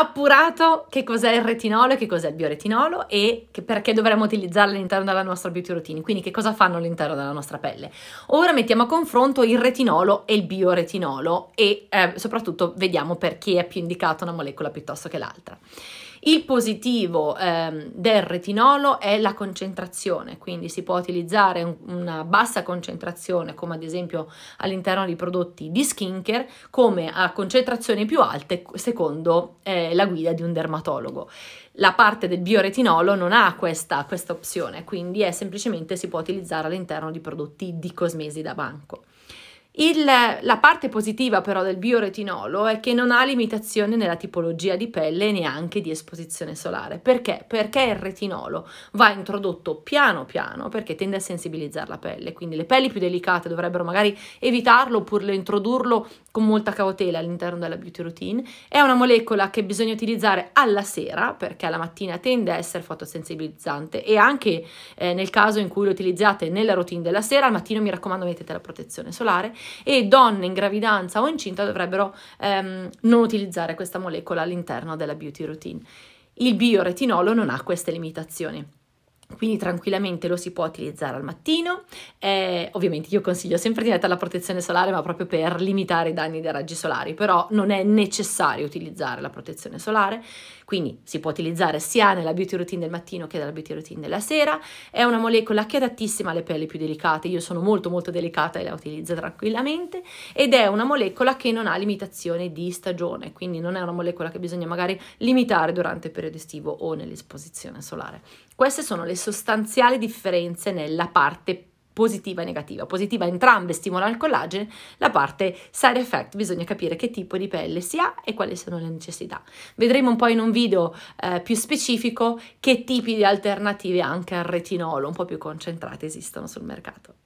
appurato che cos'è il retinolo e che cos'è il bioretinolo e perché dovremmo utilizzarlo all'interno della nostra beauty routine, quindi che cosa fanno all'interno della nostra pelle. Ora mettiamo a confronto il retinolo e il bioretinolo e eh, soprattutto vediamo perché è più indicata una molecola piuttosto che l'altra. Il positivo ehm, del retinolo è la concentrazione, quindi si può utilizzare un, una bassa concentrazione, come ad esempio all'interno di prodotti di skincare, come a concentrazioni più alte secondo eh, la guida di un dermatologo. La parte del bioretinolo non ha questa, questa opzione, quindi è semplicemente si può utilizzare all'interno di prodotti di cosmesi da banco. Il, la parte positiva però del bioretinolo è che non ha limitazione nella tipologia di pelle e neanche di esposizione solare. Perché? Perché il retinolo va introdotto piano piano perché tende a sensibilizzare la pelle, quindi le pelli più delicate dovrebbero magari evitarlo oppure introdurlo con molta cautela all'interno della beauty routine. È una molecola che bisogna utilizzare alla sera perché alla mattina tende a essere fotosensibilizzante e anche eh, nel caso in cui lo utilizzate nella routine della sera, al mattino mi raccomando mettete la protezione solare e donne in gravidanza o incinta dovrebbero ehm, non utilizzare questa molecola all'interno della beauty routine. Il bioretinolo non ha queste limitazioni quindi tranquillamente lo si può utilizzare al mattino. Eh, ovviamente io consiglio sempre di mettere la protezione solare, ma proprio per limitare i danni dei raggi solari, però non è necessario utilizzare la protezione solare, quindi si può utilizzare sia nella beauty routine del mattino che nella beauty routine della sera. È una molecola che è adattissima alle pelli più delicate, io sono molto molto delicata e la utilizzo tranquillamente ed è una molecola che non ha limitazione di stagione, quindi non è una molecola che bisogna magari limitare durante il periodo estivo o nell'esposizione solare. Queste sono le sostanziali differenze nella parte positiva e negativa. Positiva entrambe stimolano il collagene, la parte side effect bisogna capire che tipo di pelle si ha e quali sono le necessità. Vedremo poi in un video eh, più specifico che tipi di alternative anche al retinolo un po' più concentrate esistono sul mercato.